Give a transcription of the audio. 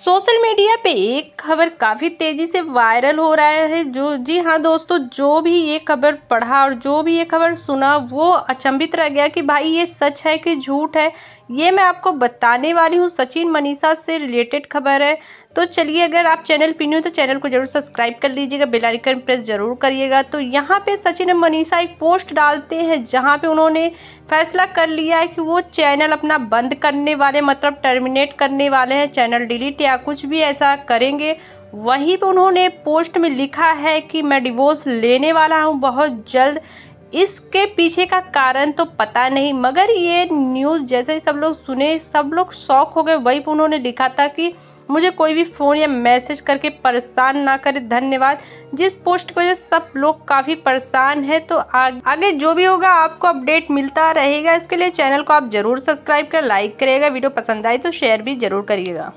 social media पे एक खबर काफ़ी तेज़ी से वायरल हो रहा है जो जी हाँ दोस्तों जो भी ये खबर पढ़ा और जो भी ये खबर सुना वो अचंभित रह गया कि भाई ये सच है कि झूठ है ये मैं आपको बताने वाली हूँ सचिन मनीषा से रिलेटेड खबर है तो चलिए अगर आप चैनल पीनी हो तो चैनल को जरूर सब्सक्राइब कर लीजिएगा बेल आइकन प्रेस जरूर करिएगा तो यहाँ पे सचिन और मनीषा एक पोस्ट डालते हैं जहाँ पे उन्होंने फैसला कर लिया है कि वो चैनल अपना बंद करने वाले मतलब टर्मिनेट करने वाले हैं चैनल डिलीट या कुछ भी ऐसा करेंगे वहीं पर उन्होंने पोस्ट में लिखा है कि मैं डिवोर्स लेने वाला हूँ बहुत जल्द इसके पीछे का कारण तो पता नहीं मगर ये न्यूज़ जैसे ही सब लोग सुने सब लोग शौक हो गए वहीं पर उन्होंने लिखा था कि मुझे कोई भी फ़ोन या मैसेज करके परेशान ना करे धन्यवाद जिस पोस्ट की वजह सब लोग काफ़ी परेशान है तो आगे, आगे जो भी होगा आपको अपडेट मिलता रहेगा इसके लिए चैनल को आप ज़रूर सब्सक्राइब कर लाइक करिएगा वीडियो पसंद आए तो शेयर भी ज़रूर करिएगा